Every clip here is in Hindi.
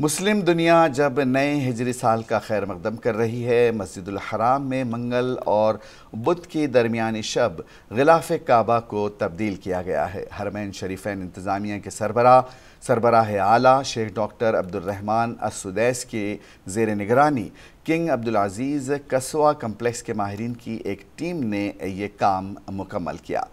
मुस्लिम दुनिया जब नए हिजरी साल का खैर मकदम कर रही है मस्जिद हराम में मंगल और बुध के दरमियानी शब गिलाफ काबा को तब्दील किया गया है हरमैन शरीफान इंतज़ामिया के सरबरा सरबराह आला शेख डॉक्टर अब्दुलरहमान असुदैस के जेर निगरानी king Abdul Aziz Kiswa complex के माहरीन की एक टीम ने ये काम मुकम्मल किया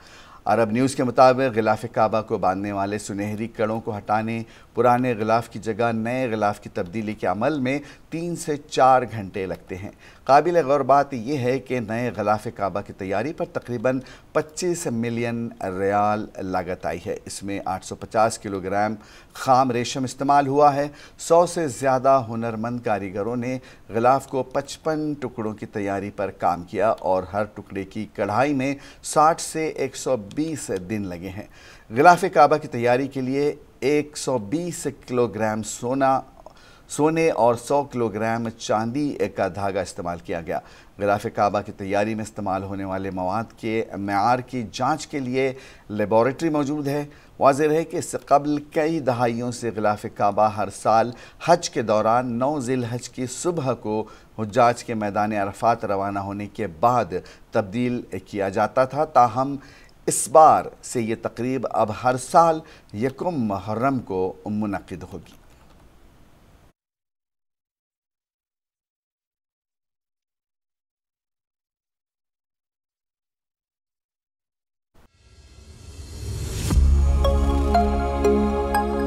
अरब न्यूज़ के मुताबिक गिलाफ काबा को बांधने वाले सुनहरी कड़ों को हटाने पुराने गिलाफ की जगह नए गिलाफ की तब्दीली के अमल में तीन से चार घंटे लगते हैं काबिल गौर बात यह है कि नए गिलाफ काबा की तैयारी पर तकरीबन 25 मिलियन रियाल लागत आई है इसमें 850 किलोग्राम खाम रेशम इस्तेमाल हुआ है 100 से ज़्यादा हुनरमंद कारीगरों ने गिलाफ को 55 टुकड़ों की तैयारी पर काम किया और हर टुकड़े की कढ़ाई में 60 से सौ 120 दिन लगे हैं गिलाफ काबा की तैयारी के लिए 120 किलोग्राम सोना सोने और 100 किलोग्राम चांदी का धागा इस्तेमाल किया गया गिलाफ काबा की तैयारी में इस्तेमाल होने वाले मवाद के मैार की जांच के लिए लेबॉरेटरी मौजूद है वाज है कि इससे कबल कई दहाइयों से गिलाफ काबा हर साल हज के दौरान नौ जिल हज की सुबह को हजाज के मैदान अरफात रवाना होने के बाद तब्दील किया जाता था ताहम इस बार से ये तकरीब अब हर साल यकुम मुहर्रम को मुनद होगी